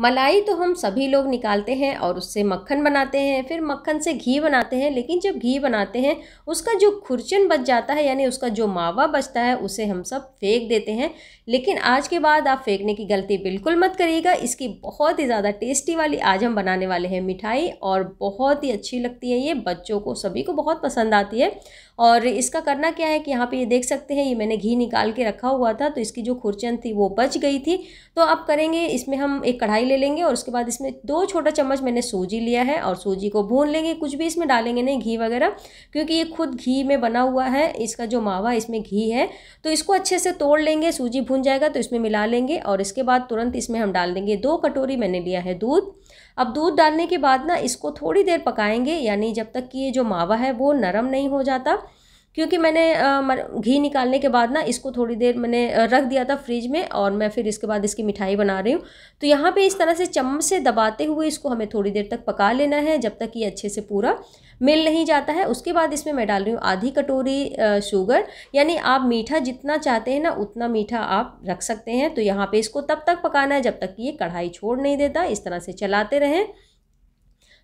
मलाई तो हम सभी लोग निकालते हैं और उससे मक्खन बनाते हैं फिर मक्खन से घी बनाते हैं लेकिन जब घी बनाते हैं उसका जो खुरचन बच जाता है यानी उसका जो मावा बचता है उसे हम सब फेंक देते हैं लेकिन आज के बाद आप फेंकने की गलती बिल्कुल मत करिएगा इसकी बहुत ही ज़्यादा टेस्टी वाली आज हम बनाने वाले हैं मिठाई और बहुत ही अच्छी लगती है ये बच्चों को सभी को बहुत पसंद आती है और इसका करना क्या है कि यहाँ पर ये देख सकते हैं ये मैंने घी निकाल के रखा हुआ था तो इसकी जो खुरचन थी वो बच गई थी तो आप करेंगे इसमें हम एक कढ़ाई मलाई ले लेंगे और उसके बाद इसमें दो छोटा चम्मच मैंने सूजी लिया है और सूजी को भून लेंगे कुछ भी इसमें डालेंगे नहीं घी वगैरह क्योंकि ये खुद घी में बना हुआ है इसका जो मावा इसमें घी है तो इसको अच्छे से तोड़ लेंगे सूजी भून जाएगा तो इसमें मिला लेंगे और इसके बाद तुरंत इसमें हम डाल देंगे दो कटोरी मैंने लिया है दूध अब दूध डालने के बाद ना इसको थोड़ी देर पकाएंगे यानी जब तक कि ये जो मावा है वो नरम नहीं हो जाता क्योंकि मैंने घी निकालने के बाद ना इसको थोड़ी देर मैंने रख दिया था फ्रिज में और मैं फिर इसके बाद इसकी मिठाई बना रही हूँ तो यहाँ पे इस तरह से चम्मच से दबाते हुए इसको हमें थोड़ी देर तक पका लेना है जब तक ये अच्छे से पूरा मिल नहीं जाता है उसके बाद इसमें मैं डाल रही हूँ आधी कटोरी शुगर यानी आप मीठा जितना चाहते हैं ना उतना मीठा आप रख सकते हैं तो यहाँ पर इसको तब तक पकाना है जब तक कि ये कढ़ाई छोड़ नहीं देता इस तरह से चलाते रहें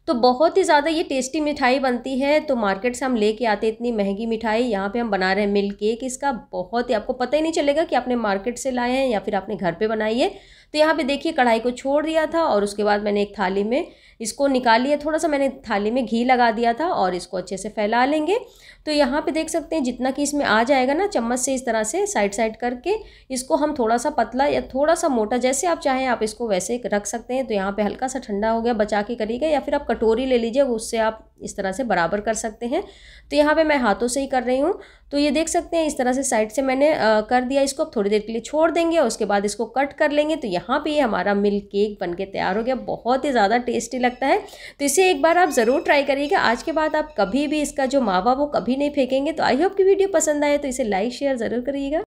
तो बहुत ही ज़्यादा ये टेस्टी मिठाई बनती है तो मार्केट से हम लेके आते इतनी महंगी मिठाई यहाँ पे हम बना रहे हैं मिल्क केक इसका बहुत ही आपको पता ही नहीं चलेगा कि आपने मार्केट से लाए हैं या फिर आपने घर पे बनाई है तो यहाँ पे देखिए कढ़ाई को छोड़ दिया था और उसके बाद मैंने एक थाली में इसको निकाल लिया थोड़ा सा मैंने थाली में घी लगा दिया था और इसको अच्छे से फैला लेंगे तो यहाँ पे देख सकते हैं जितना कि इसमें आ जाएगा ना चम्मच से इस तरह से साइड साइड करके इसको हम थोड़ा सा पतला या थोड़ा सा मोटा जैसे आप चाहें आप इसको वैसे रख सकते हैं तो यहाँ पर हल्का सा ठंडा हो गया बचा के करिएगा या फिर आप कटोरी ले लीजिए उससे आप इस तरह से बराबर कर सकते हैं तो यहाँ पे मैं हाथों से ही कर रही हूँ तो ये देख सकते हैं इस तरह से साइड से मैंने आ, कर दिया इसको अब थोड़ी देर के लिए छोड़ देंगे और उसके बाद इसको कट कर लेंगे तो यहाँ पे ये हमारा मिल्क केक बन के तैयार हो गया बहुत ही ज़्यादा टेस्टी लगता है तो इसे एक बार आप ज़रूर ट्राई करिएगा आज के बाद आप कभी भी इसका जो मावा वो कभी नहीं फेंकेंगे तो आई होप की वीडियो पसंद आए तो इसे लाइक शेयर ज़रूर करिएगा